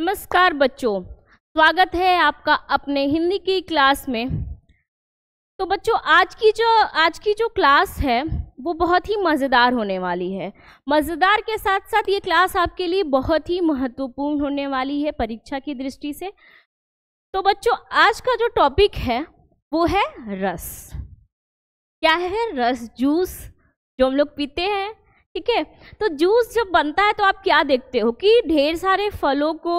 नमस्कार बच्चों स्वागत है आपका अपने हिंदी की क्लास में तो बच्चों आज की जो आज की जो क्लास है वो बहुत ही मज़ेदार होने वाली है मज़ेदार के साथ साथ ये क्लास आपके लिए बहुत ही महत्वपूर्ण होने वाली है परीक्षा की दृष्टि से तो बच्चों आज का जो टॉपिक है वो है रस क्या है रस जूस जो हम लोग पीते हैं ठीक है तो जूस जब बनता है तो आप क्या देखते हो कि ढेर सारे फलों को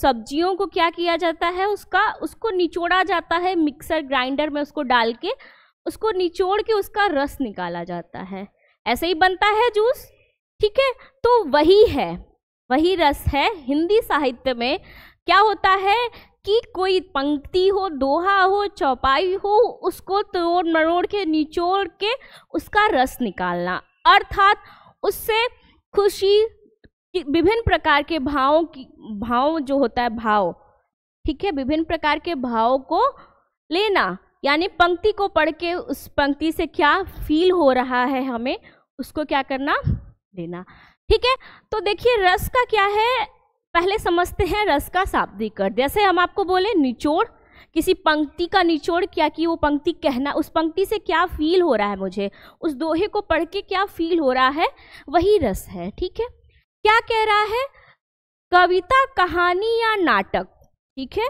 सब्जियों को क्या किया जाता है उसका उसको निचोड़ा जाता है मिक्सर ग्राइंडर में उसको डाल के उसको निचोड़ के उसका रस निकाला जाता है ऐसे ही बनता है जूस ठीक है तो वही है वही रस है हिंदी साहित्य में क्या होता है कि कोई पंक्ति हो दोहा हो चौपाई हो उसको तोड़ मरोड़ के निचोड़ के उसका रस निकालना अर्थात उससे खुशी विभिन्न प्रकार के भावों की भाव जो होता है भाव ठीक है विभिन्न प्रकार के भावों को लेना यानी पंक्ति को पढ़ के उस पंक्ति से क्या फील हो रहा है हमें उसको क्या करना लेना ठीक है तो देखिए रस का क्या है पहले समझते हैं रस का शाब्दिक अर्थ जैसे हम आपको बोले निचोड़ किसी पंक्ति का निचोड़ क्या कि वो पंक्ति कहना उस पंक्ति से क्या फील हो रहा है मुझे उस दोहे को पढ़ के क्या फील हो रहा है वही रस है ठीक है क्या कह रहा है कविता कहानी या नाटक ठीक है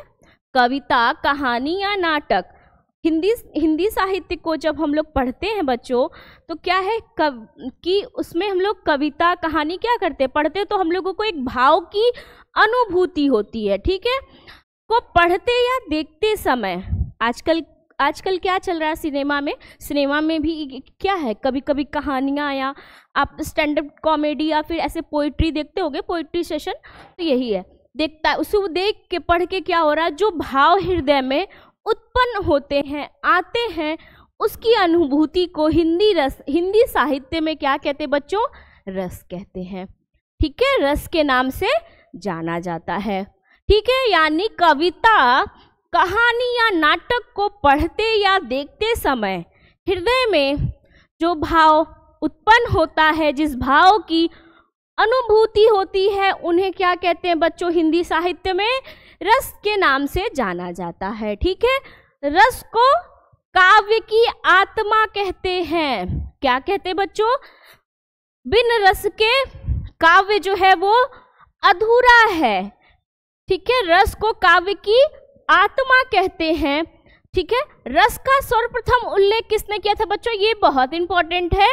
कविता कहानी या नाटक हिंदी हिंदी साहित्य को जब हम लोग पढ़ते हैं बच्चों तो क्या है कव कि उसमें हम लोग कविता कहानी क्या करते हैं पढ़ते तो हम लोगों को एक भाव की अनुभूति होती है ठीक है को पढ़ते या देखते समय आजकल आजकल क्या चल रहा है सिनेमा में सिनेमा में भी क्या है कभी कभी कहानियाँ या आप स्टैंड अप कॉमेडी या फिर ऐसे पोइट्री देखते होगे पोइट्री सेशन तो यही है देखता है उसे देख के पढ़ के क्या हो रहा है जो भाव हृदय में उत्पन्न होते हैं आते हैं उसकी अनुभूति को हिंदी रस हिंदी साहित्य में क्या कहते बच्चों रस कहते हैं ठीक है रस के नाम से जाना जाता है ठीक है यानी कविता कहानी या नाटक को पढ़ते या देखते समय हृदय में जो भाव उत्पन्न होता है जिस भाव की अनुभूति होती है उन्हें क्या कहते हैं बच्चों हिंदी साहित्य में रस के नाम से जाना जाता है ठीक है रस को काव्य की आत्मा कहते हैं क्या कहते हैं बच्चों बिन रस के काव्य जो है वो अधूरा है ठीक है रस को काव्य की आत्मा कहते हैं ठीक है रस का सर्वप्रथम उल्लेख किसने किया था बच्चों ये बहुत इंपॉर्टेंट है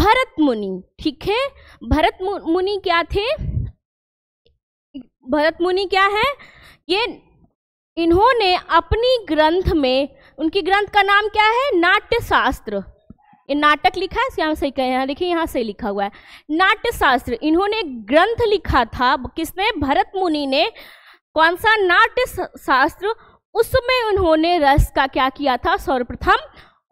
भरत मुनि ठीक है भरत मुनि क्या थे भरत मुनि क्या है ये इन्होंने अपनी ग्रंथ में उनकी ग्रंथ का नाम क्या है नाट्य शास्त्र ये नाटक लिखा है यहाँ से यहां देखिए से लिखा हुआ है नाट्य शास्त्र इन्होंने ग्रंथ लिखा था किसने भरत मुनि ने कौन सा नाट्य शास्त्र उसमें उन्होंने रस का क्या किया था सर्वप्रथम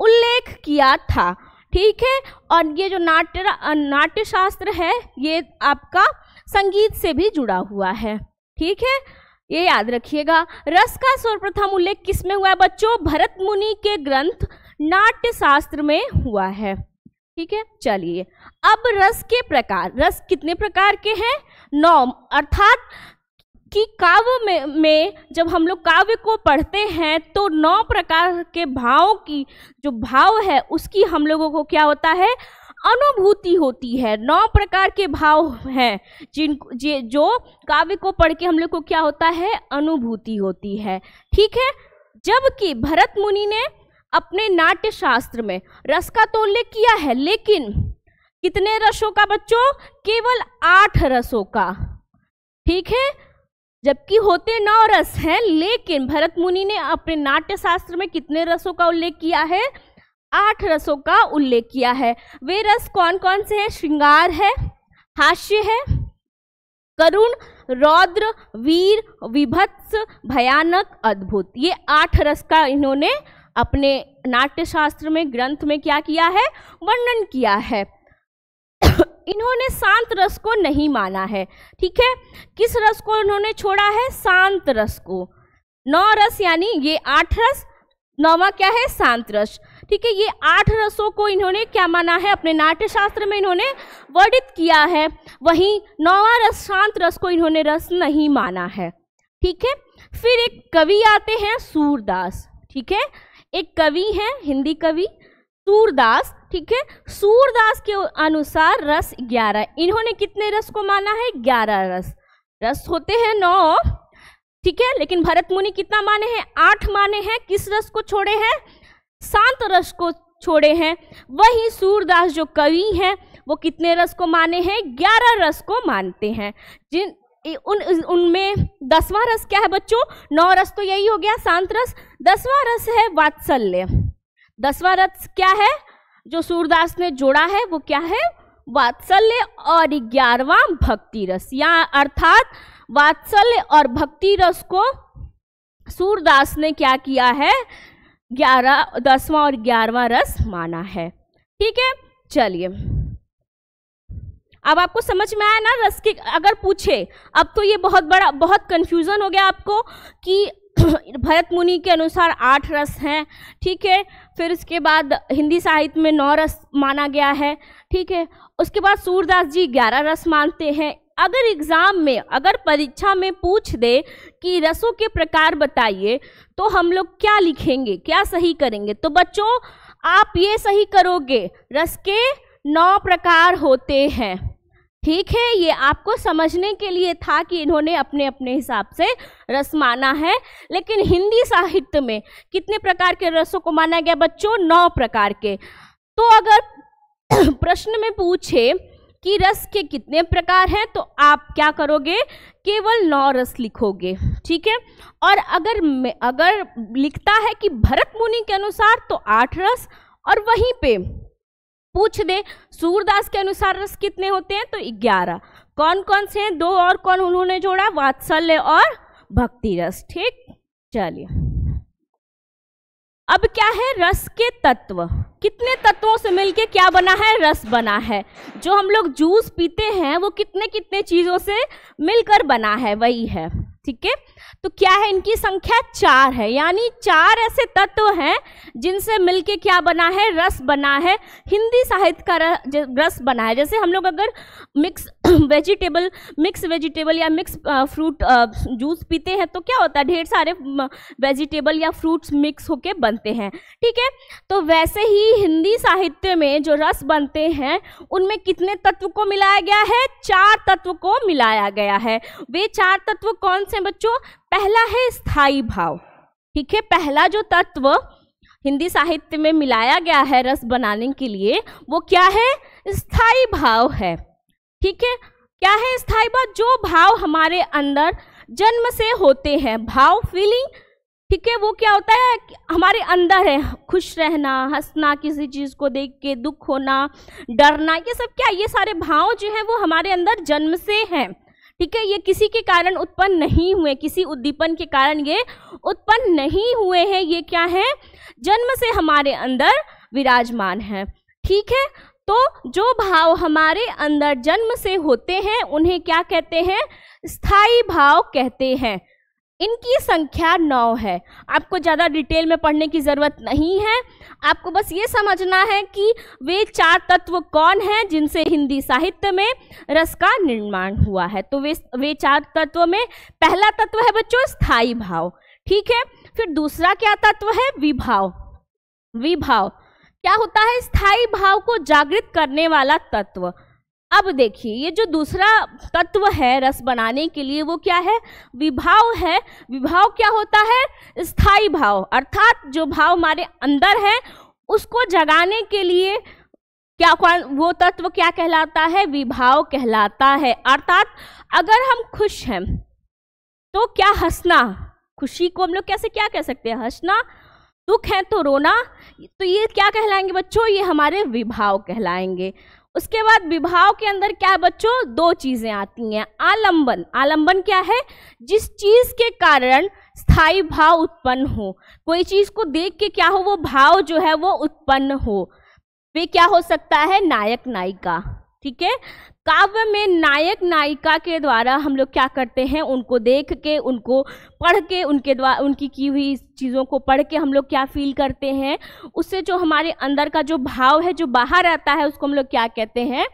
उल्लेख किया था ठीक है और ये जो नाट्य नाट्य शास्त्र है ये आपका संगीत से भी जुड़ा हुआ है ठीक है ये याद रखिएगा रस का सर्वप्रथम उल्लेख किस में हुआ है बच्चों भरत मुनि के ग्रंथ नाट्य शास्त्र में हुआ है ठीक है चलिए अब रस के प्रकार रस कितने प्रकार के हैं नौ अर्थात कि काव्य में, में जब हम लोग काव्य को पढ़ते हैं तो नौ प्रकार के भावों की जो भाव है उसकी हम लोगों को क्या होता है अनुभूति होती है नौ प्रकार के भाव हैं जिन जे, जो काव्य को पढ़ के हम लोग को क्या होता है अनुभूति होती है ठीक है जबकि भरत मुनि ने अपने नाट्य शास्त्र में रस का तो उल्लेख किया है लेकिन कितने रसों का बच्चों केवल आठ रसों का ठीक है जबकि होते नौ रस हैं लेकिन भरत मुनि ने अपने नाट्य शास्त्र में कितने रसों का उल्लेख किया है आठ रसों का उल्लेख किया है वे रस कौन कौन से हैं श्रृंगार है हास्य है करुण रौद्र वीर विभत्स भयानक अद्भुत ये आठ रस का इन्होंने अपने नाट्यशास्त्र में ग्रंथ में क्या किया है वर्णन किया है इन्होंने शांत रस को नहीं माना है ठीक है किस रस को इन्होंने छोड़ा है शांत रस को नौ रस यानी ये आठ रस नौवा क्या है शांत रस ठीक है ये आठ रसों को इन्होंने क्या माना है अपने नाट्य शास्त्र में इन्होंने वर्णित किया है वहीं नौवा रस शांत रस को इन्होंने रस नहीं माना है ठीक है फिर एक कवि आते हैं सूरदास ठीक है एक कवि हैं हिंदी कवि सूरदास ठीक है सूरदास के अनुसार रस ग्यारह इन्होंने कितने रस को माना है ग्यारह रस रस होते हैं नौ ठीक है लेकिन भरत मुनि कितना माने हैं आठ माने हैं किस रस को छोड़े हैं शांत रस को छोड़े हैं वही सूरदास जो कवि हैं वो कितने रस को माने हैं ग्यारह रस को मानते हैं जिन उन उनमें दसवां रस क्या है बच्चों नौ रस तो यही हो गया शांत रस दसवां रस है वात्सल्य दसवां रस क्या है जो सूरदास ने जोड़ा है वो क्या है वात्सल्य और ग्यारहवा भक्ति रस या अर्थात वात्सल्य और भक्ति रस को सूरदास ने क्या किया है ग्यारह दसवां और ग्यारहवा रस माना है ठीक है चलिए अब आपको समझ में आया ना रस के अगर पूछे अब तो ये बहुत बड़ा बहुत कंफ्यूजन हो गया आपको कि भरत मुनि के अनुसार आठ रस हैं ठीक है फिर उसके बाद हिंदी साहित्य में नौ रस माना गया है ठीक है उसके बाद सूरदास जी ग्यारह रस मानते हैं अगर एग्ज़ाम में अगर परीक्षा में पूछ दे कि रसों के प्रकार बताइए तो हम लोग क्या लिखेंगे क्या सही करेंगे तो बच्चों आप ये सही करोगे रस के नौ प्रकार होते हैं ठीक है ये आपको समझने के लिए था कि इन्होंने अपने अपने हिसाब से रस माना है लेकिन हिंदी साहित्य में कितने प्रकार के रसों को माना गया बच्चों नौ प्रकार के तो अगर प्रश्न में पूछे कि रस के कितने प्रकार हैं तो आप क्या करोगे केवल नौ रस लिखोगे ठीक है और अगर अगर लिखता है कि भरत मुनि के अनुसार तो आठ रस और वहीं पे पूछ दे सूरदास के अनुसार रस कितने होते हैं तो ग्यारह कौन कौन से हैं दो और कौन उन्होंने जोड़ा वात्सल्य और भक्ति रस ठीक चलिए अब क्या है रस के तत्व कितने तत्वों से मिलके क्या बना है रस बना है जो हम लोग जूस पीते हैं वो कितने कितने चीज़ों से मिलकर बना है वही है ठीक है तो क्या है इनकी संख्या चार है यानी चार ऐसे तत्व हैं जिनसे मिलके क्या बना है रस बना है हिंदी साहित्य का रस बना है जैसे हम लोग अगर मिक्स वेजिटेबल मिक्स वेजिटेबल या मिक्स फ्रूट जूस पीते हैं तो क्या होता है ढेर सारे वेजिटेबल या फ्रूट्स मिक्स होके बनते हैं ठीक है तो वैसे ही हिंदी साहित्य में जो रस बनते हैं उनमें कितने तत्व को मिलाया गया है चार तत्व को मिलाया गया है वे चार तत्व कौन से हैं बच्चों पहला है स्थाई भाव ठीक है पहला जो तत्व हिंदी साहित्य में मिलाया गया है रस बनाने के लिए वो क्या है स्थाई भाव है ठीक है क्या है स्थाई भाव जो भाव हमारे अंदर जन्म से होते हैं भाव फीलिंग ठीक है वो क्या होता है हमारे अंदर है खुश रहना हंसना किसी चीज़ को देख के दुख होना डरना ये सब क्या ये सारे भाव जो है वो हमारे अंदर जन्म से हैं ठीक है ये किसी के कारण उत्पन्न नहीं हुए किसी उद्दीपन के कारण ये उत्पन्न नहीं हुए हैं ये क्या है जन्म से हमारे अंदर विराजमान है ठीक है तो जो भाव हमारे अंदर जन्म से होते हैं उन्हें क्या कहते हैं स्थाई भाव कहते हैं इनकी संख्या नौ है आपको ज़्यादा डिटेल में पढ़ने की ज़रूरत नहीं है आपको बस ये समझना है कि वे चार तत्व कौन हैं जिनसे हिंदी साहित्य में रस का निर्माण हुआ है तो वे वे चार तत्व में पहला तत्व है बच्चों स्थाई भाव ठीक है फिर दूसरा क्या तत्व है विभाव विभाव क्या होता है स्थाई भाव को जागृत करने वाला तत्व अब देखिए ये जो दूसरा तत्व है रस बनाने के लिए वो क्या है विभाव है विभाव क्या होता है स्थाई भाव अर्थात जो भाव हमारे अंदर है उसको जगाने के लिए क्या वो तत्व क्या कहलाता है विभाव कहलाता है अर्थात अगर हम खुश हैं तो क्या हंसना खुशी को हम लोग कैसे क्या कह सकते हैं हंसना दुख है तो रोना तो ये क्या कहलाएंगे बच्चों ये हमारे विभाव कहलाएंगे उसके बाद विभाव के अंदर क्या है बच्चों दो चीजें आती हैं आलंबन आलंबन क्या है जिस चीज के कारण स्थायी भाव उत्पन्न हो कोई चीज को देख के क्या हो वो भाव जो है वो उत्पन्न हो वे क्या हो सकता है नायक नायिका ठीक है काव्य में नायक नायिका के द्वारा हम लोग क्या करते हैं उनको देख के उनको पढ़ के उनके द्वारा उनकी की हुई चीज़ों को पढ़ के हम लोग क्या फील करते हैं उससे जो हमारे अंदर का जो भाव है जो बाहर आता है उसको हम लोग क्या कहते हैं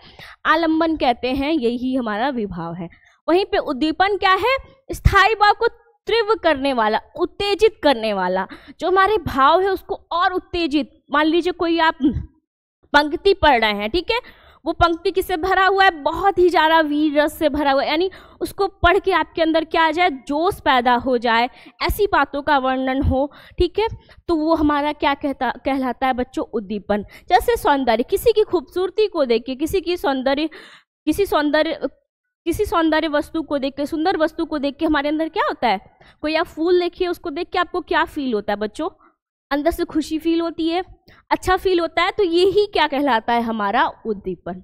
आलम्बन कहते हैं यही हमारा विभाव है वहीं पे उद्दीपन क्या है स्थायी भाव को तीव्र करने वाला उत्तेजित करने वाला जो हमारे भाव है उसको और उत्तेजित मान लीजिए कोई आप पंक्ति पढ़ रहे हैं ठीक है वो पंक्ति किससे भरा हुआ है बहुत ही ज़्यादा वीर रस से भरा हुआ है यानी उसको पढ़ के आपके अंदर क्या आ जाए जोश पैदा हो जाए ऐसी बातों का वर्णन हो ठीक है तो वो हमारा क्या कहता कहलाता है बच्चों उद्दीपन जैसे सौंदर्य किसी की खूबसूरती को देख के किसी की सौंदर्य किसी सौंदर्य किसी सौंदर्य वस्तु को देख के सुंदर वस्तु को देख के हमारे अंदर क्या होता है कोई आप फूल देखिए उसको देख के आपको क्या फील होता है बच्चों अंदर से खुशी फील होती है अच्छा फील होता है तो यही क्या कहलाता है हमारा उद्दीपन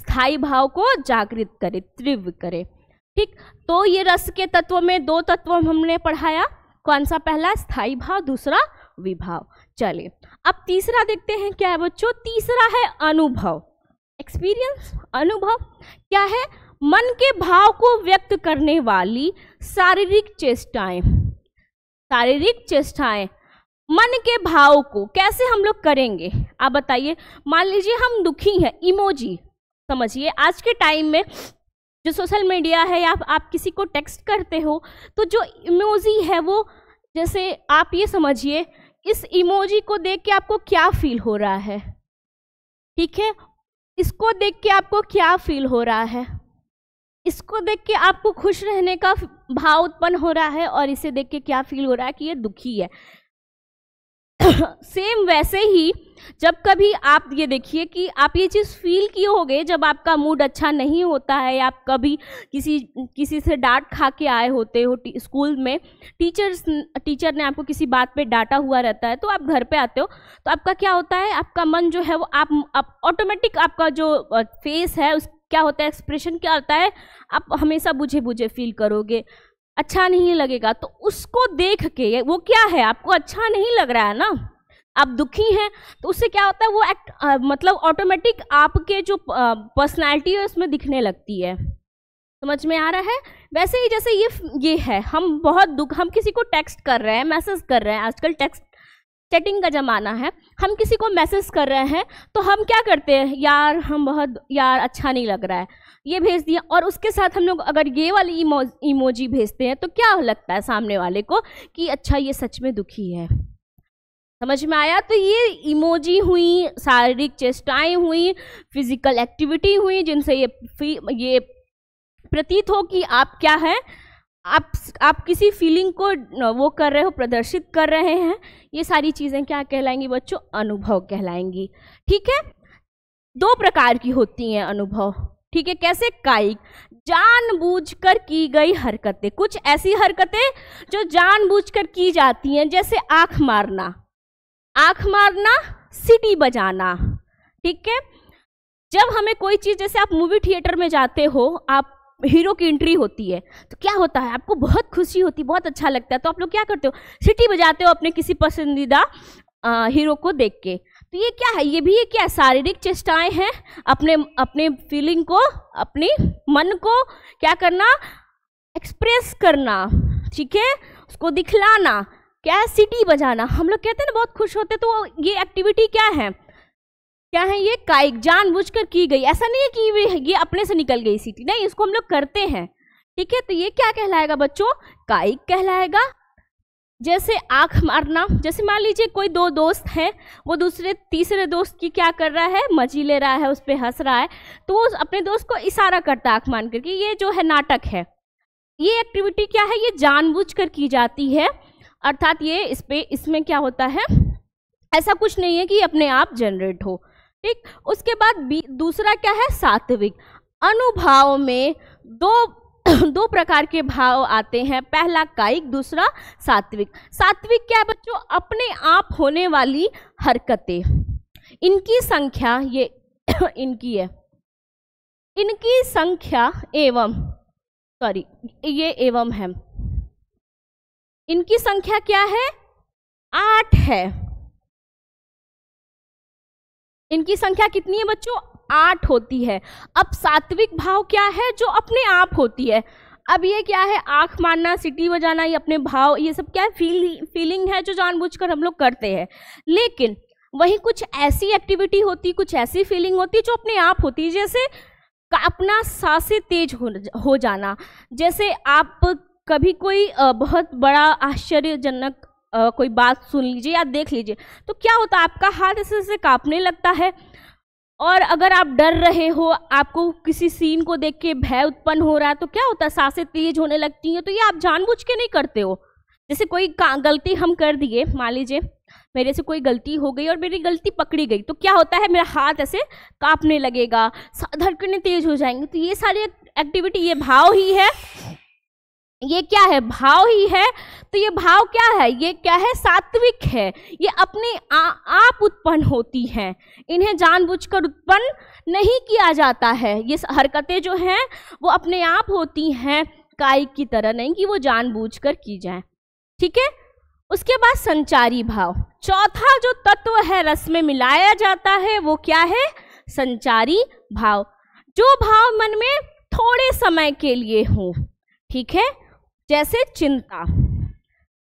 स्थाई भाव को जागृत करे तीव्र करे ठीक तो ये रस के तत्व में दो तत्व हमने पढ़ाया कौन सा पहला स्थाई भाव दूसरा विभाव चलिए अब तीसरा देखते हैं क्या है बच्चों तीसरा है अनुभव एक्सपीरियंस अनुभव क्या है मन के भाव को व्यक्त करने वाली शारीरिक चेष्टाएं शारीरिक चेष्टाएं मन के भाव को कैसे हम लोग करेंगे आप बताइए मान लीजिए हम दुखी हैं इमोजी समझिए आज के टाइम में जो सोशल मीडिया है या आप, आप किसी को टेक्स्ट करते हो तो जो इमोजी है वो जैसे आप ये समझिए इस इमोजी को देख के आपको क्या फील हो रहा है ठीक है इसको देख के आपको क्या फील हो रहा है इसको देख के आपको खुश रहने का भाव उत्पन्न हो रहा है और इसे देख के क्या फील हो रहा है कि ये दुखी है सेम वैसे ही जब कभी आप ये देखिए कि आप ये चीज़ फील किए होगे जब आपका मूड अच्छा नहीं होता है आप कभी किसी किसी से डांट खा के आए होते हो स्कूल में टीचर्स टीचर ने आपको किसी बात पे डांटा हुआ रहता है तो आप घर पे आते हो तो आपका क्या होता है आपका मन जो है वो आप ऑटोमेटिक आप, आपका जो फेस है उस क्या होता है एक्सप्रेशन क्या होता है आप हमेशा बुझे बुझे फील करोगे अच्छा नहीं लगेगा तो उसको देख के वो क्या है आपको अच्छा नहीं लग रहा है ना आप दुखी हैं तो उससे क्या होता है वो एक्ट मतलब ऑटोमेटिक आपके जो पर्सनैलिटी है उसमें दिखने लगती है समझ में आ रहा है वैसे ही जैसे ये ये है हम बहुत दुख हम किसी को टेक्स्ट कर रहे हैं मैसेज कर रहे हैं आजकल टेक्स्ट चैटिंग का ज़माना है हम किसी को मैसेज कर रहे हैं तो हम क्या करते हैं यार हम बहुत यार अच्छा नहीं लग रहा है ये भेज दिया और उसके साथ हम लोग अगर ये वाली इमो इमोजी भेजते हैं तो क्या लगता है सामने वाले को कि अच्छा ये सच में दुखी है समझ में आया तो ये इमोजी हुई शारीरिक चेष्टाएं हुई फिजिकल एक्टिविटी हुई जिनसे ये ये प्रतीत हो कि आप क्या है आप आप किसी फीलिंग को वो कर रहे हो प्रदर्शित कर रहे हैं ये सारी चीज़ें क्या कहलाएंगी बच्चों अनुभव कहलाएंगी ठीक है दो प्रकार की होती हैं अनुभव ठीक है कैसे कायिक जानबूझकर की गई हरकतें कुछ ऐसी हरकतें जो जानबूझकर की जाती हैं जैसे आंख मारना आंख मारना सिटी बजाना ठीक है जब हमें कोई चीज़ जैसे आप मूवी थिएटर में जाते हो आप हीरो की एंट्री होती है तो क्या होता है आपको बहुत खुशी होती है बहुत अच्छा लगता है तो आप लोग क्या करते हो सिटी बजाते हो अपने किसी पसंदीदा हीरो को देख के तो ये क्या है ये भी ये क्या शारीरिक चेष्टाएं हैं अपने अपने फीलिंग को अपने मन को क्या करना एक्सप्रेस करना ठीक है उसको दिखलाना क्या है सीटी बजाना हम लोग कहते हैं ना बहुत खुश होते तो ये एक्टिविटी क्या है क्या है ये कायिक जानबूझकर की गई ऐसा नहीं है कि ये अपने से निकल गई सीटी नहीं इसको हम लोग करते हैं ठीक है तो ये क्या कहलाएगा बच्चों कायिक कहलाएगा जैसे आँख मारना जैसे मान लीजिए कोई दो दोस्त हैं वो दूसरे तीसरे दोस्त की क्या कर रहा है मजी ले रहा है उस पर हंस रहा है तो वो अपने दोस्त को इशारा करता है आँख मान करके ये जो है नाटक है ये एक्टिविटी क्या है ये जानबूझकर की जाती है अर्थात ये इस पर इसमें क्या होता है ऐसा कुछ नहीं है कि अपने आप जनरेट हो ठीक उसके बाद दूसरा क्या है सात्विक अनुभाव में दो दो प्रकार के भाव आते हैं पहला कायिक दूसरा सात्विक सात्विक क्या है बच्चों अपने आप होने वाली हरकतें इनकी संख्या ये इनकी है इनकी संख्या एवं सॉरी ये एवं है इनकी संख्या क्या है आठ है इनकी संख्या कितनी है बच्चों आठ होती है अब सात्विक भाव क्या है जो अपने आप होती है अब ये क्या है आँख मारना सिटी बजाना ये अपने भाव ये सब क्या है फील फीलिंग है जो जानबूझकर हम लोग करते हैं लेकिन वहीं कुछ ऐसी एक्टिविटी होती कुछ ऐसी फीलिंग होती जो अपने आप होती जैसे अपना सांसें तेज हो, हो जाना जैसे आप कभी कोई बहुत बड़ा आश्चर्यजनक कोई बात सुन लीजिए या देख लीजिए तो क्या होता है आपका हाथ ऐसे ऐसे कांपने लगता है और अगर आप डर रहे हो आपको किसी सीन को देख के भय उत्पन्न हो रहा है तो क्या होता है सांसें तेज होने लगती हैं तो ये आप जानबूझ के नहीं करते हो जैसे कोई गलती हम कर दिए मान लीजिए मेरे से कोई गलती हो गई और मेरी गलती पकड़ी गई तो क्या होता है मेरा हाथ ऐसे कांपने लगेगा धड़कने तेज हो जाएंगे तो ये सारी एक्टिविटी ये भाव ही है ये क्या है भाव ही है तो ये भाव क्या है ये क्या है सात्विक है ये अपने आ, आप उत्पन्न होती हैं इन्हें जानबूझकर उत्पन्न नहीं किया जाता है ये हरकतें जो हैं वो अपने आप होती हैं कायिक की तरह नहीं कि वो जानबूझकर की जाए ठीक है उसके बाद संचारी भाव चौथा जो तत्व है रस में मिलाया जाता है वो क्या है संचारी भाव जो भाव मन में थोड़े समय के लिए हो ठीक है जैसे चिंता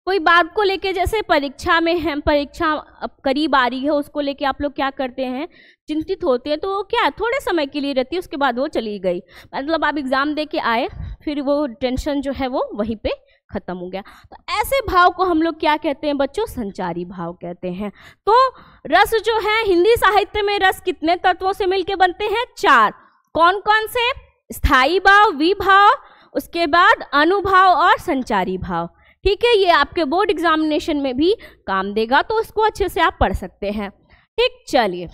कोई बात को लेके जैसे परीक्षा में है परीक्षा अब करीब आ रही है उसको लेके आप लोग क्या करते हैं चिंतित होते हैं तो वो क्या थोड़े समय के लिए रहती है उसके बाद वो चली गई मतलब आप एग्ज़ाम दे के आए फिर वो टेंशन जो है वो वहीं पे ख़त्म हो गया तो ऐसे भाव को हम लोग क्या कहते हैं बच्चों संचारी भाव कहते हैं तो रस जो है हिंदी साहित्य में रस कितने तत्वों से मिलकर बनते हैं चार कौन कौन से स्थायी भाव विभाव उसके बाद अनुभाव और संचारी भाव ठीक है ये आपके बोर्ड एग्जामिनेशन में भी काम देगा तो उसको अच्छे से आप पढ़ सकते हैं ठीक चलिए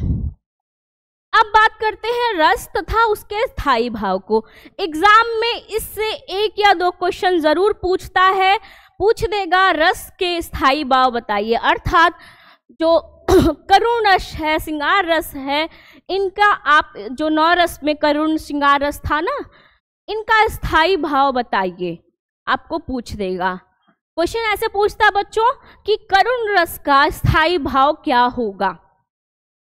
अब बात करते हैं रस तथा उसके स्थायी भाव को एग्जाम में इससे एक या दो क्वेश्चन जरूर पूछता है पूछ देगा रस के स्थाई भाव बताइए अर्थात जो करुण रस है श्रृंगार रस है इनका आप जो नौ रस में करुण श्रृंगार रस था ना इनका स्थाई भाव बताइए आपको पूछ देगा क्वेश्चन ऐसे पूछता बच्चों कि करुण रस का स्थाई भाव क्या होगा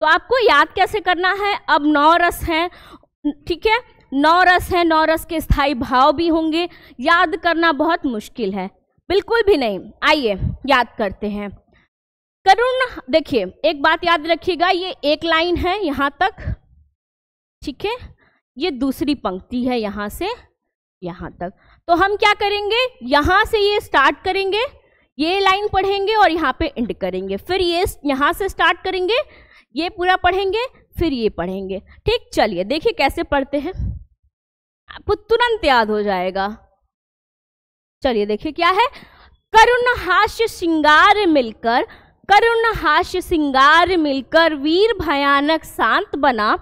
तो आपको याद कैसे करना है अब नौ रस हैं ठीक है नौ रस हैं नौ रस के स्थाई भाव भी होंगे याद करना बहुत मुश्किल है बिल्कुल भी नहीं आइए याद करते हैं करुण देखिए एक बात याद रखिएगा ये एक लाइन है यहाँ तक ठीक है ये दूसरी पंक्ति है यहाँ से यहाँ तक तो हम क्या करेंगे यहाँ से ये स्टार्ट करेंगे ये लाइन पढ़ेंगे और यहाँ पे एंड करेंगे फिर ये यहाँ से स्टार्ट करेंगे ये पूरा पढ़ेंगे फिर ये पढ़ेंगे ठीक चलिए देखिए कैसे पढ़ते हैं आपको तुरंत याद हो जाएगा चलिए देखिए क्या है करुण हास्य श्रृंगार मिलकर करुण हास्य श्रृंगार मिलकर वीर भयानक शांत बना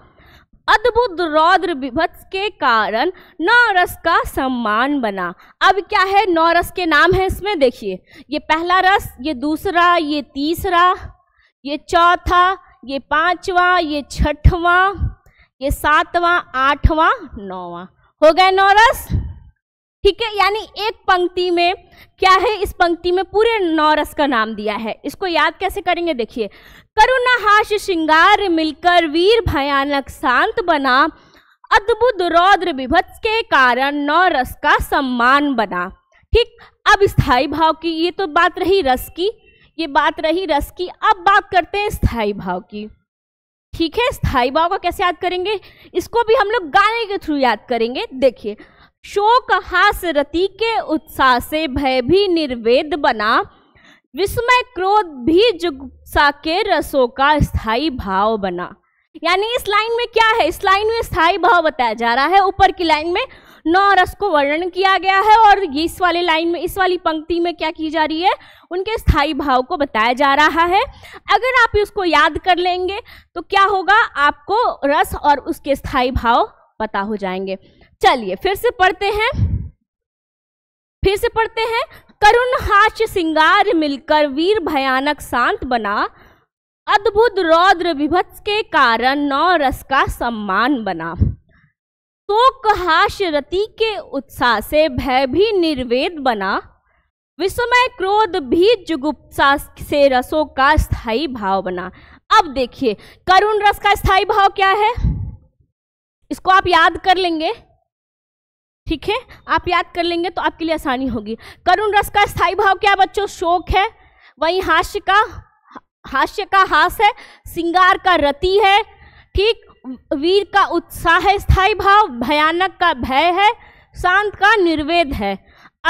अद्भुत रौद्र विभत्स के कारण नौरस का सम्मान बना अब क्या है नौरस के नाम है इसमें देखिए ये पहला रस ये दूसरा ये तीसरा ये चौथा ये पांचवा ये छठवा ये सातवां आठवां नौवां हो गए नौरस ठीक है यानी एक पंक्ति में क्या है इस पंक्ति में पूरे नौरस का नाम दिया है इसको याद कैसे करेंगे देखिए करुणा हास श्रृंगार मिलकर वीर भयानक शांत बना अद्भुत रौद्र विभत्स के कारण नौरस का सम्मान बना ठीक अब स्थाई भाव की ये तो बात रही रस की ये बात रही रस की अब बात करते हैं स्थाई भाव की ठीक है स्थाई भाव का कैसे याद करेंगे इसको भी हम लोग गाने के थ्रू याद करेंगे देखिए शोक हास रति के उत्साह से भय भी निर्वेद बना विस्मय क्रोध भी जुगुप्सा के रसों का स्थायी भाव बना यानी इस लाइन में क्या है इस लाइन में स्थायी भाव बताया जा रहा है ऊपर की लाइन में नौ रस को वर्णन किया गया है और इस वाले लाइन में इस वाली पंक्ति में क्या की जा रही है उनके स्थायी भाव को बताया जा रहा है अगर आप इसको याद कर लेंगे तो क्या होगा आपको रस और उसके स्थायी भाव पता हो जाएंगे चलिए फिर से पढ़ते हैं फिर से पढ़ते हैं करुण हास्य सिंगार मिलकर वीर भयानक शांत बना अद्भुत रौद्र विभत्स के कारण नौ रस का सम्मान बना शोक हास्य रति के उत्साह से भय भी निर्वेद बना विस्मय क्रोध भी जुगुप्सा से रसों का स्थायी भाव बना अब देखिए करुण रस का स्थायी भाव क्या है इसको आप याद कर लेंगे ठीक है आप याद कर लेंगे तो आपके लिए आसानी होगी करुण रस का स्थाई भाव क्या बच्चों शोक है वहीं हास्य का हास्य का हास है सिंगार का रति है ठीक वीर का उत्साह है स्थायी भाव भयानक का भय है शांत का निर्वेद है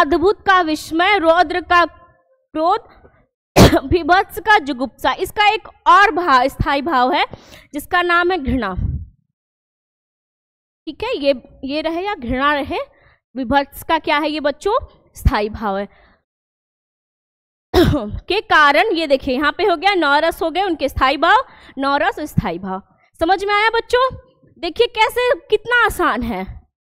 अद्भुत का विस्मय रौद्र का क्रोध विभत्स का जुगुप्सा इसका एक और भाव स्थाई भाव है जिसका नाम है घृणा ठीक है ये ये रहे या घृणा रहे विभत्स का क्या है ये बच्चों स्थाई भाव है के कारण ये देखिए यहाँ पे हो गया नौरस हो गए उनके स्थाई भाव नौरस स्थाई भाव समझ में आया बच्चों देखिए कैसे कितना आसान है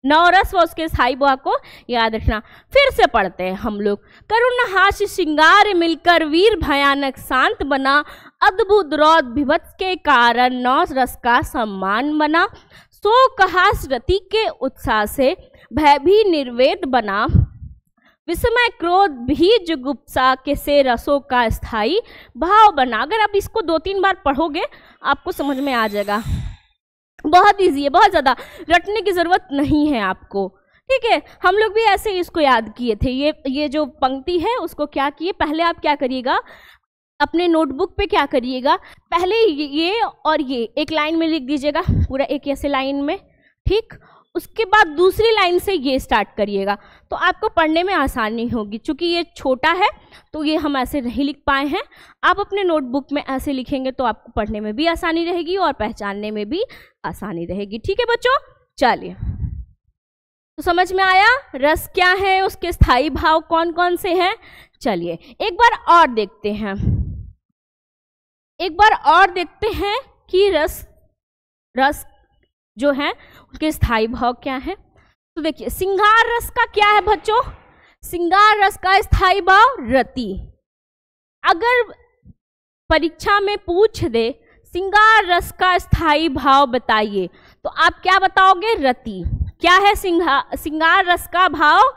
नौरस व उसके स्थाई भाव को याद रखना फिर से पढ़ते हैं हम लोग करुण हास्य श्रृंगार मिलकर वीर भयानक शांत बना अद्भुत रौद विभत्स के कारण नौ रस का सम्मान बना सो कहा रति के उत्साह से भय भी निर्वेद बना विस्मय क्रोध भी जुगुप्सा के से रसों का स्थाई भाव बना अगर आप इसको दो तीन बार पढ़ोगे आपको समझ में आ जाएगा बहुत इजी है बहुत ज़्यादा रटने की ज़रूरत नहीं है आपको ठीक है हम लोग भी ऐसे ही इसको याद किए थे ये ये जो पंक्ति है उसको क्या किए पहले आप क्या करिएगा अपने नोटबुक पे क्या करिएगा पहले ये और ये एक लाइन में लिख दीजिएगा पूरा एक ऐसे लाइन में ठीक उसके बाद दूसरी लाइन से ये स्टार्ट करिएगा तो आपको पढ़ने में आसानी होगी क्योंकि ये छोटा है तो ये हम ऐसे नहीं लिख पाए हैं आप अपने नोटबुक में ऐसे लिखेंगे तो आपको पढ़ने में भी आसानी रहेगी और पहचानने में भी आसानी रहेगी ठीक है बच्चों चलिए तो समझ में आया रस क्या है उसके स्थाई भाव कौन कौन से हैं चलिए एक बार और देखते हैं एक बार और देखते हैं कि रस रस जो है उसके स्थाई भाव क्या है तो देखिए सिंगार रस का क्या है बच्चों सिंगार रस का स्थाई भाव रति अगर परीक्षा में पूछ दे सिंगार रस का स्थाई भाव बताइए तो आप क्या बताओगे रति क्या है सिंगा सिंगार रस का भाव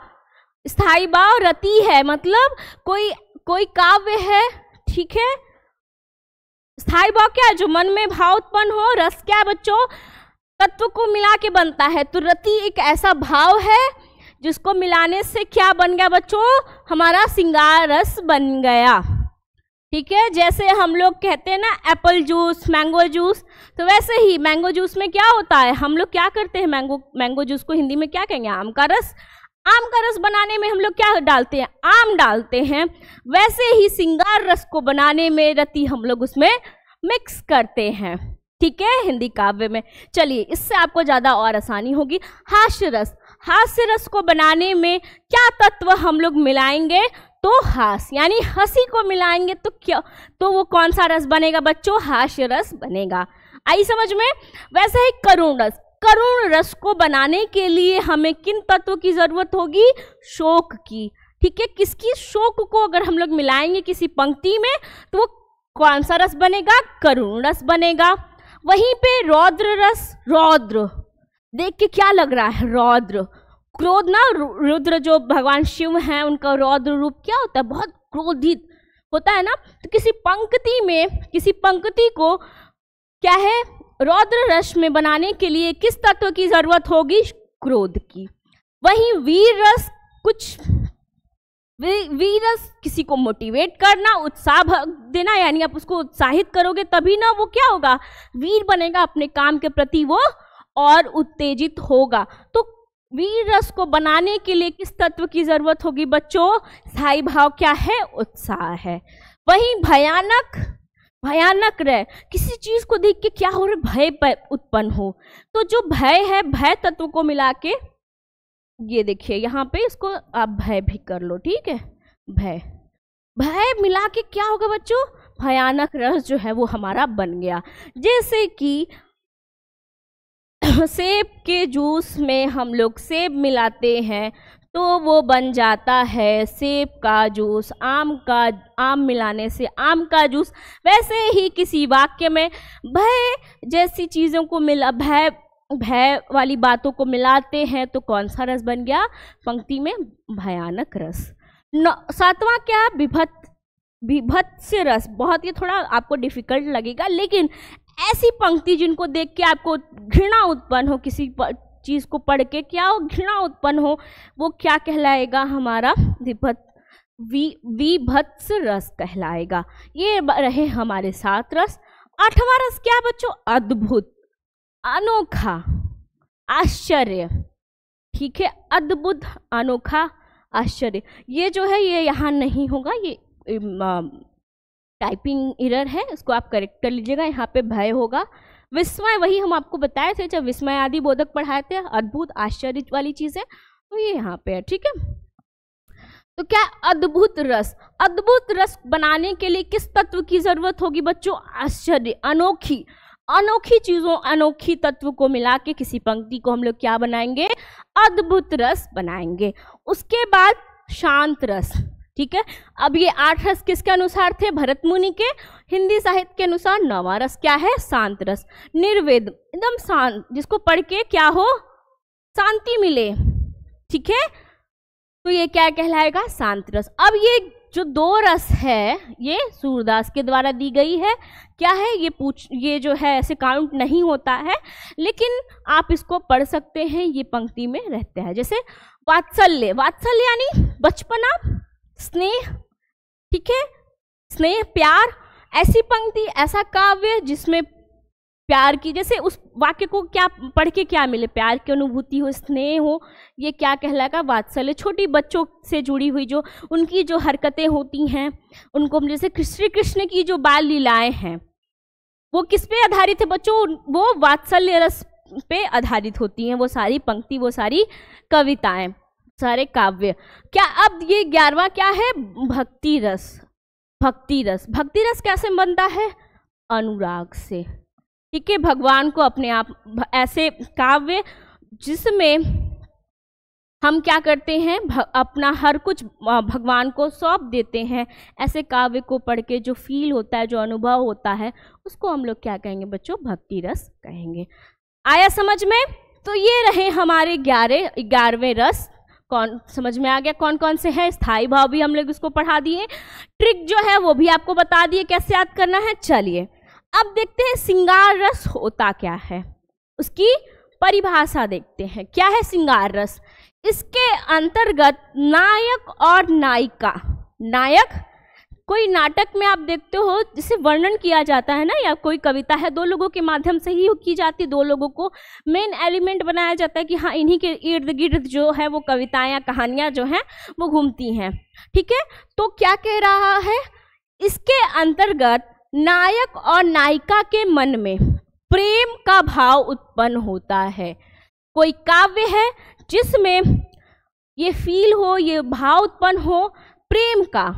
स्थाई भाव रति है मतलब कोई कोई काव्य है ठीक है स्थाई भाव क्या है जो मन में भाव उत्पन्न हो रस क्या है बच्चों तत्व को मिला के बनता है तो रति एक ऐसा भाव है जिसको मिलाने से क्या बन गया बच्चों हमारा सिंगार रस बन गया ठीक है जैसे हम लोग कहते हैं ना एप्पल जूस मैंगो जूस तो वैसे ही मैंगो जूस में क्या होता है हम लोग क्या करते हैं मैंगो मैंगो जूस को हिंदी में क्या कहेंगे आम का रस आम का रस बनाने में हम लोग क्या डालते हैं आम डालते हैं वैसे ही सिंगार रस को बनाने में रति हम लोग उसमें मिक्स करते हैं ठीक है हिंदी काव्य में चलिए इससे आपको ज़्यादा और आसानी होगी हास्य रस हास्य रस को बनाने में क्या तत्व हम लोग मिलाएंगे तो हास यानी हंसी को मिलाएंगे तो क्या तो वो कौन सा रस बनेगा बच्चों हास्य रस बनेगा आई समझ में वैसे ही करुण रस करुण रस को बनाने के लिए हमें किन तत्व की ज़रूरत होगी शोक की ठीक है किसकी शोक को अगर हम लोग मिलाएंगे किसी पंक्ति में तो वो कौन सा रस बनेगा करुण रस बनेगा वहीं पे रौद्र रस रौद्र देख के क्या लग रहा है रौद्र क्रोध ना रुद्र जो भगवान शिव हैं उनका रौद्र रूप क्या होता है बहुत क्रोधित होता है ना तो किसी पंक्ति में किसी पंक्ति को क्या है रौद्र रस में बनाने के लिए किस तत्व की जरूरत होगी क्रोध की वहीं वीर रस कुछ वीर रस किसी को मोटिवेट करना उत्साह देना यानी आप उसको उत्साहित करोगे तभी ना वो क्या होगा वीर बनेगा अपने काम के प्रति वो और उत्तेजित होगा तो वीर रस को बनाने के लिए किस तत्व की जरूरत होगी बच्चों स्थायी भाव क्या है उत्साह है वहीं भयानक भयानक रहे किसी चीज को देख के क्या हो रहा है भय उत्पन्न हो तो जो भय है भय तत्व को मिला के ये देखिए यहाँ पे इसको आप भय भी कर लो ठीक है भय भय मिला के क्या होगा बच्चों भयानक रस जो है वो हमारा बन गया जैसे कि सेब के जूस में हम लोग सेब मिलाते हैं तो वो बन जाता है सेब का जूस आम का आम मिलाने से आम का जूस वैसे ही किसी वाक्य में भय जैसी चीज़ों को मिला भय भय वाली बातों को मिलाते हैं तो कौन सा रस बन गया पंक्ति में भयानक रस सातवां क्या विभत विभत्स्य रस बहुत ही थोड़ा आपको डिफिकल्ट लगेगा लेकिन ऐसी पंक्ति जिनको देख के आपको घृणा उत्पन्न हो किसी चीज़ को पढ़ के क्या घृणा उत्पन्न हो वो क्या कहलाएगा हमारा विभत वी विभत्स रस कहलाएगा ये रहे हमारे सात रस आठवा रस क्या बच्चों अद्भुत अनोखा आश्चर्य ठीक है अद्भुत अनोखा आश्चर्य ये जो है ये यहाँ नहीं होगा ये टाइपिंग इरर है इसको आप करेक्ट कर लीजिएगा यहाँ पे भय होगा विस्मय वही हम आपको बताए थे जब विस्मय आदि बोधक पढ़ाए थे अद्भुत आश्चर्य वाली चीज़ें तो ये यहाँ पे है ठीक है तो क्या अद्भुत रस अद्भुत रस बनाने के लिए किस तत्व की जरूरत होगी बच्चों आश्चर्य अनोखी अनोखी चीजों अनोखी तत्व को मिला के किसी पंक्ति को हम लोग क्या बनाएंगे अद्भुत रस बनाएंगे उसके बाद शांत रस ठीक है अब ये आठ रस किसके अनुसार थे भरत मुनि के हिंदी साहित्य के अनुसार नवा रस क्या है शांत रस निर्वेद एकदम शांत जिसको पढ़ के क्या हो शांति मिले ठीक है तो ये क्या कहलाएगा शांत रस अब ये जो दो रस है ये सूरदास के द्वारा दी गई है क्या है ये पूछ ये जो है ऐसे काउंट नहीं होता है लेकिन आप इसको पढ़ सकते हैं ये पंक्ति में रहते हैं जैसे वात्सल्य वात्सल्य यानी बचपना स्नेह ठीक है स्नेह प्यार ऐसी पंक्ति ऐसा काव्य जिसमें प्यार की जैसे उस वाक्य को क्या पढ़ के क्या मिले प्यार की अनुभूति हो स्नेह हो ये क्या कहलाएगा वात्सल्य छोटी बच्चों से जुड़ी हुई जो उनकी जो हरकतें होती हैं उनको जैसे श्री कृष्ण की जो बाल लीलाएं हैं वो किस पे आधारित है बच्चों वो वात्सल्य रस पे आधारित होती हैं वो सारी पंक्ति वो सारी कविताएं सारे काव्य क्या अब ये ग्यारहवा क्या है भक्ति रस भक्ति रस भक्ति रस कैसे बनता है अनुराग से ठीक है भगवान को अपने आप ऐसे काव्य जिसमें हम क्या करते हैं अपना हर कुछ भगवान को सौंप देते हैं ऐसे काव्य को पढ़ के जो फील होता है जो अनुभव होता है उसको हम लोग क्या कहेंगे बच्चों भक्ति रस कहेंगे आया समझ में तो ये रहे हमारे ग्यारह ग्यारहवें रस कौन समझ में आ गया कौन कौन से हैं स्थाई भाव भी हम लोग इसको पढ़ा दिए ट्रिक जो है वो भी आपको बता दिए कैसे याद करना है चलिए अब देखते हैं सिंगार रस होता क्या है उसकी परिभाषा देखते हैं क्या है सिंगार रस इसके अंतर्गत नायक और नायिका नायक कोई नाटक में आप देखते हो जिसे वर्णन किया जाता है ना या कोई कविता है दो लोगों के माध्यम से ही की जाती दो लोगों को मेन एलिमेंट बनाया जाता है कि हाँ इन्हीं के इर्द गिर्द जो है वो कविताएं या कहानियाँ जो हैं वो घूमती हैं ठीक है तो क्या कह रहा है इसके अंतर्गत नायक और नायिका के मन में प्रेम का भाव उत्पन्न होता है कोई काव्य है जिसमें ये फील हो ये भाव उत्पन्न हो प्रेम का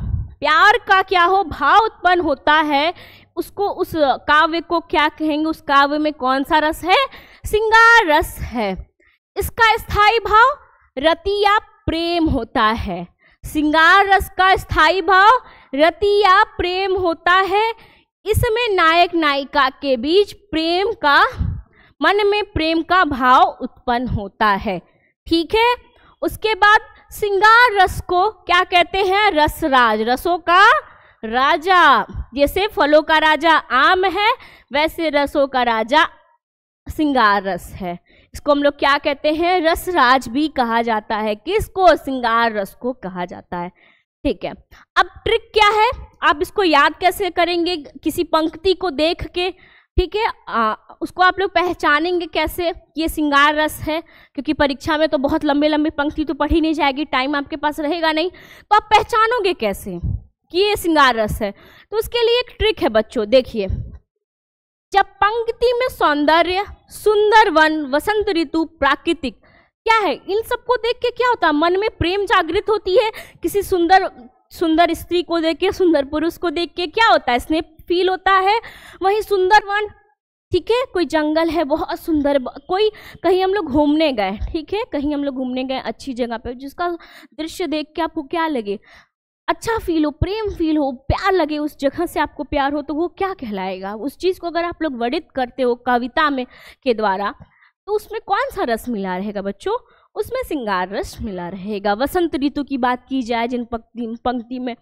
प्यार का क्या हो भाव उत्पन्न होता है उसको उस काव्य को क्या कहेंगे उस काव्य में कौन सा रस है सिंगार रस है इसका स्थाई भाव रति या प्रेम होता है सिंगार रस का स्थाई भाव रति या प्रेम होता है इसमें नायक नायिका के बीच प्रेम का मन में प्रेम का भाव उत्पन्न होता है ठीक है उसके बाद सिंगार रस को क्या कहते हैं रसराज रसों का राजा जैसे फलों का राजा आम है वैसे रसों का राजा सिंगार रस है इसको हम लोग क्या कहते हैं रसराज भी कहा जाता है किसको सिंगार रस को कहा जाता है ठीक है अब ट्रिक क्या है आप इसको याद कैसे करेंगे किसी पंक्ति को देख के ठीक है उसको आप लोग पहचानेंगे कैसे ये सिंगार रस है क्योंकि परीक्षा में तो बहुत लंबे लंबे पंक्ति तो पढ़ी नहीं जाएगी टाइम आपके पास रहेगा नहीं तो आप पहचानोगे कैसे कि ये सिंगार रस है तो उसके लिए एक ट्रिक है बच्चों देखिए जब पंक्ति में सौंदर्य सुंदर वन वसंत ऋतु प्राकृतिक क्या है इन सबको देख के क्या होता है मन में प्रेम जागृत होती है किसी सुंदर सुंदर स्त्री को देख के सुंदर पुरुष को देख के क्या होता है स्नेह फील होता है सुंदर सुंदरवन ठीक है कोई जंगल है बहुत सुंदर कोई कहीं हम लोग घूमने गए ठीक है कहीं हम लोग घूमने गए अच्छी जगह पे जिसका दृश्य देख के आपको क्या लगे अच्छा फील हो प्रेम फील हो प्यार लगे उस जगह से आपको प्यार हो तो वो क्या कहलाएगा उस चीज़ को अगर आप लोग वर्णित करते हो कविता में के द्वारा तो उसमें कौन सा रस मिला रहेगा बच्चों उसमें सिंगार रस मिला रहेगा वसंत ऋतु की बात की जाए जिन पंक्ति पंक्ति में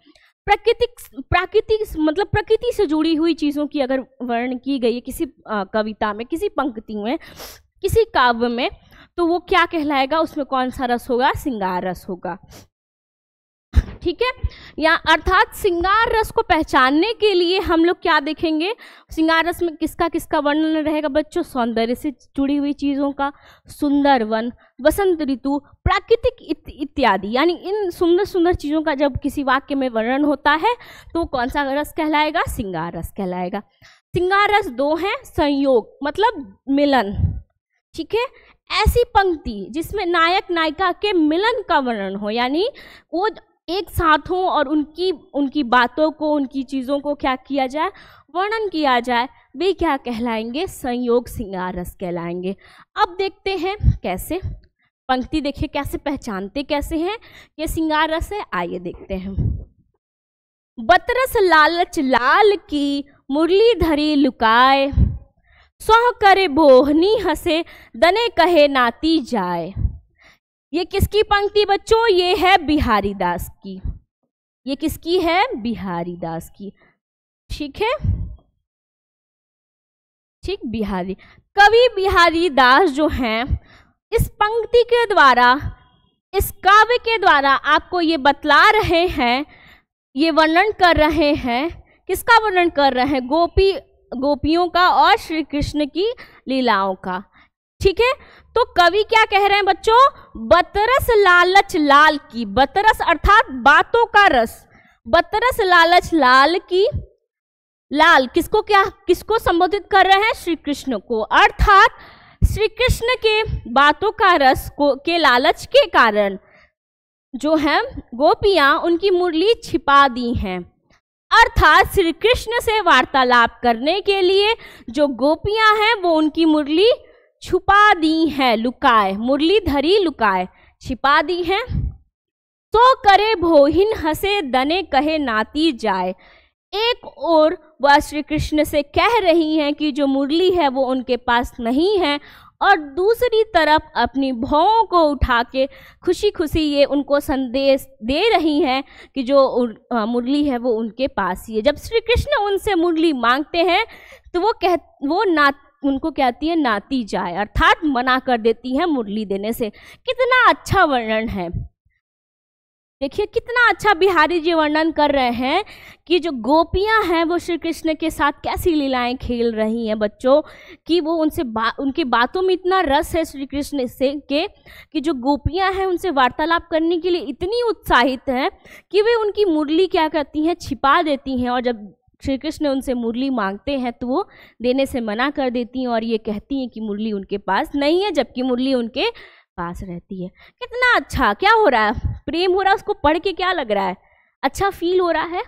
प्राकृतिक प्राकृतिक मतलब प्रकृति से जुड़ी हुई चीज़ों की अगर वर्णन की गई है किसी कविता में किसी पंक्ति में किसी काव्य में तो वो क्या कहलाएगा उसमें कौन सा रस होगा सिंगार रस होगा ठीक है या अर्थात सिंगार रस को पहचानने के लिए हम लोग क्या देखेंगे सिंगार रस में किसका किसका वर्णन रहेगा बच्चों सौंदर्य से जुड़ी हुई चीज़ों का सुंदर वन वसंत ऋतु प्राकृतिक इत्यादि यानी इन सुंदर सुंदर चीज़ों का जब किसी वाक्य में वर्णन होता है तो कौन सा रस कहलाएगा सिंगार रस कहलाएगा सिंगार रस दो हैं संयोग मतलब मिलन ठीक है ऐसी पंक्ति जिसमें नायक नायिका के मिलन का वर्णन हो यानी वो एक साथ हों और उनकी उनकी बातों को उनकी चीज़ों को क्या किया जाए वर्णन किया जाए वे क्या कहलाएंगे संयोग सिंगार रस कहलाएंगे अब देखते हैं कैसे पंक्ति देखिए कैसे पहचानते कैसे हैं ये सिंगार रस है आइए देखते हैं बतरस लालच लाल की मुरली धरी लुकाए सह करे बोहनी हंसे दने कहे नाती जाए ये किसकी पंक्ति बच्चों ये है बिहारी दास की ये किसकी है बिहारी दास की ठीक है ठीक बिहारी कवि बिहारी दास जो हैं इस पंक्ति के द्वारा इस काव्य के द्वारा आपको ये बतला रहे हैं ये वर्णन कर रहे हैं किसका वर्णन कर रहे हैं गोपी गोपियों का और श्री कृष्ण की लीलाओं का ठीक है तो कवि क्या कह रहे हैं बच्चों बतरस लालच लाल की बतरस अर्थात बातों का रस बतरस लालच लाल की लाल किसको क्या किसको संबोधित कर रहे हैं श्री कृष्ण को अर्थात श्री कृष्ण के बातों का रस को के लालच के कारण जो है गोपियां उनकी मुरली छिपा दी हैं अर्थात श्री कृष्ण से वार्तालाप करने के लिए जो गोपियां हैं वो उनकी मुरली छुपा दी है लुकाए मुरलीधरी लुकाए छिपा दी है तो करे भोहिन हंसे दने कहे नाती जाए एक और वह श्री कृष्ण से कह रही हैं कि जो मुरली है वो उनके पास नहीं है और दूसरी तरफ अपनी भौवों को उठा के खुशी खुशी ये उनको संदेश दे रही हैं कि जो मुरली है वो उनके पास ही है जब श्री कृष्ण उनसे मुरली मांगते हैं तो वो कह वो ना उनको कहती है नाती जाए अर्थात मना कर देती है मुरली देने से कितना अच्छा वर्णन है देखिए कितना अच्छा बिहारी जी वर्णन कर रहे हैं कि जो गोपियां हैं वो श्री कृष्ण के साथ कैसी लीलाएं खेल रही हैं बच्चों कि वो उनसे बा उनकी बातों में इतना रस है श्री कृष्ण से के कि जो गोपियां हैं उनसे वार्तालाप करने के लिए इतनी उत्साहित हैं कि वे उनकी मुरली क्या करती हैं छिपा देती हैं और जब श्री कृष्ण उनसे मुरली मांगते हैं तो वो देने से मना कर देती हैं और ये कहती हैं कि मुरली उनके पास नहीं है जबकि मुरली उनके पास रहती है कितना अच्छा क्या हो रहा है प्रेम हो रहा है उसको पढ़ के क्या लग रहा है अच्छा फील हो रहा है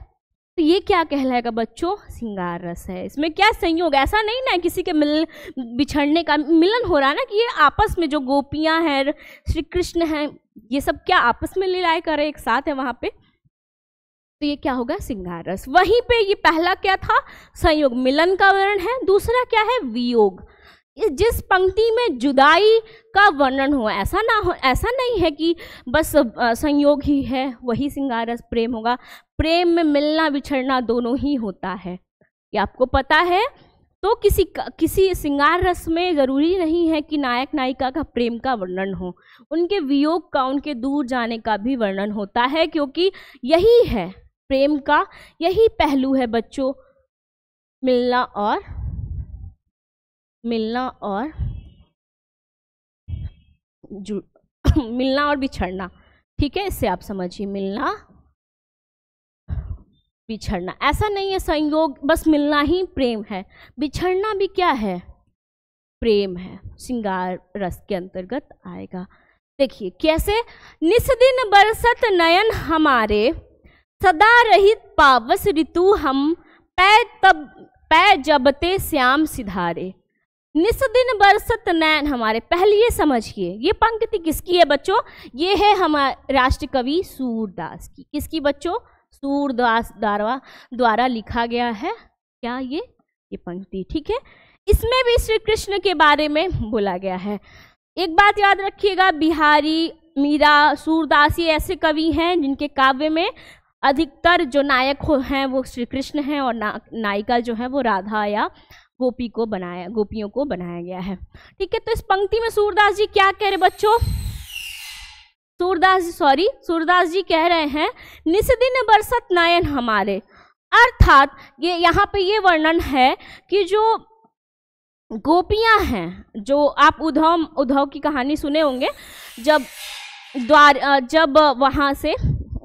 तो ये क्या कहलाएगा बच्चों सिंगार रस है इसमें क्या संयोग ऐसा नहीं ना किसी के मिल बिछड़ने का मिलन हो रहा है ना कि ये आपस में जो गोपियां हैं श्री कृष्ण हैं ये सब क्या आपस में लीलाएं कर रहे एक साथ है वहाँ पे तो ये क्या होगा सिंगार रस वहीं पे ये पहला क्या था संयोग मिलन का वर्णन है दूसरा क्या है वियोग जिस पंक्ति में जुदाई का वर्णन हो ऐसा ना हो ऐसा नहीं है कि बस संयोग ही है वही सिंगार रस प्रेम होगा प्रेम में मिलना बिछड़ना दोनों ही होता है ये आपको पता है तो किसी किसी सिंगार रस में ज़रूरी नहीं है कि नायक नायिका का प्रेम का वर्णन हो उनके वियोग का उनके दूर जाने का भी वर्णन होता है क्योंकि यही है प्रेम का यही पहलू है बच्चों मिलना और मिलना और मिलना और बिछड़ना ठीक है इससे आप समझिए मिलना बिछड़ना ऐसा नहीं है संयोग बस मिलना ही प्रेम है बिछड़ना भी क्या है प्रेम है श्रृंगार रस के अंतर्गत आएगा देखिए कैसे निस्दिन बरसत नयन हमारे सदा रहित पावस ऋतु हम पै तब पै जबते श्याम सिधारे निस दिन बरसत नैन हमारे पहले ये समझिए ये पंक्ति किसकी है बच्चों ये है हमारे राष्ट्र कवि सूरदास की किसकी बच्चों सूरदास द्वारा द्वारा लिखा गया है क्या ये ये पंक्ति ठीक है इसमें भी श्री कृष्ण के बारे में बोला गया है एक बात याद रखिएगा बिहारी मीरा सूरदास ये ऐसे कवि हैं जिनके काव्य में अधिकतर जो नायक हैं वो श्री कृष्ण हैं और ना नायिका जो है वो राधा या गोपी को बनाया गोपियों को बनाया गया है ठीक है तो इस पंक्ति में सूरदास जी क्या कह रहे बच्चों सूरदास जी सॉरी सूरदास जी कह रहे हैं निस्दिन बरसत नयन हमारे अर्थात ये यहाँ पे ये वर्णन है कि जो गोपियाँ हैं जो आप उद्धव उद्धव की कहानी सुने होंगे जब द्वार जब वहाँ से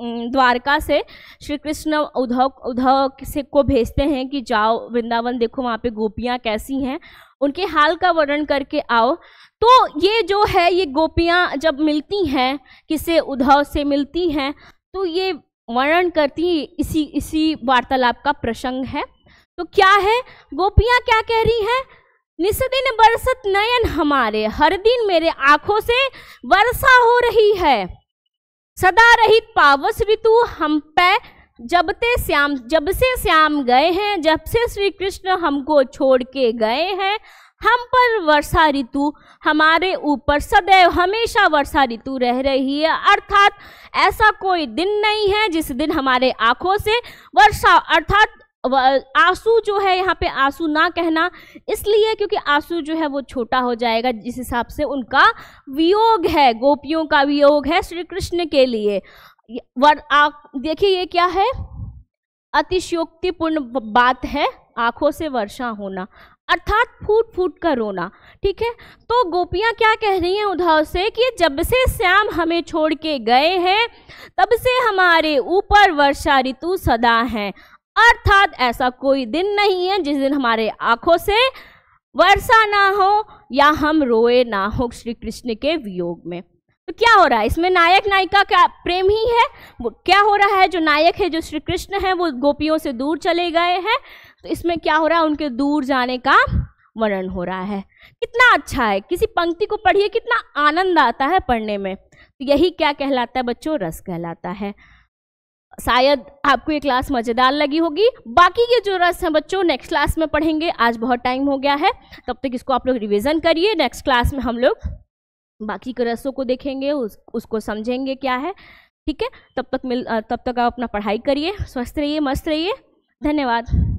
द्वारका से श्री कृष्ण उद्धव उद्धव से को भेजते हैं कि जाओ वृंदावन देखो वहाँ पे गोपियाँ कैसी हैं उनके हाल का वर्णन करके आओ तो ये जो है ये गोपियाँ जब मिलती हैं किसे उद्धव से मिलती हैं तो ये वर्णन करती इसी इसी वार्तालाप का प्रसंग है तो क्या है गोपियाँ क्या कह रही हैं निस्दिन बरसत नयन हमारे हर दिन मेरे आंखों से वर्षा हो रही है सदा रहित पावस ऋतु हम पे जबते श्याम जब से श्याम गए हैं जब से श्री कृष्ण हमको छोड़ के गए हैं हम पर वर्षा ऋतु हमारे ऊपर सदैव हमेशा वर्षा ऋतु रह रही है अर्थात ऐसा कोई दिन नहीं है जिस दिन हमारे आँखों से वर्षा अर्थात आंसू जो है यहाँ पे आंसू ना कहना इसलिए क्योंकि आंसू जो है वो छोटा हो जाएगा जिस हिसाब से उनका वियोग है गोपियों का वियोग है श्री कृष्ण के लिए वर देखिए ये क्या है अतिशयोक्तिपूर्ण बात है आंखों से वर्षा होना अर्थात फूट फूट कर रोना ठीक है तो गोपियाँ क्या कह रही हैं उधाव से कि जब से श्याम हमें छोड़ के गए हैं तब से हमारे ऊपर वर्षा ऋतु सदा है अर्थात ऐसा कोई दिन नहीं है जिस दिन हमारे आंखों से वर्षा ना हो या हम रोए ना हो श्री कृष्ण के वियोग में तो क्या हो रहा है इसमें नायक नायिका का प्रेम ही है क्या हो रहा है जो नायक है जो श्री कृष्ण है वो गोपियों से दूर चले गए हैं तो इसमें क्या हो रहा है उनके दूर जाने का वर्णन हो रहा है कितना अच्छा है किसी पंक्ति को पढ़िए कितना आनंद आता है पढ़ने में तो यही क्या कहलाता है बच्चों रस कहलाता है शायद आपको ये क्लास मज़ेदार लगी होगी बाकी के जो रस हैं बच्चों नेक्स्ट क्लास में पढ़ेंगे आज बहुत टाइम हो गया है तब तक इसको आप लोग रिविज़न करिए नेक्स्ट क्लास में हम लोग बाकी के रसों को देखेंगे उस, उसको समझेंगे क्या है ठीक है तब तक मिल तब तक आप अपना पढ़ाई करिए स्वस्थ रहिए मस्त रहिए धन्यवाद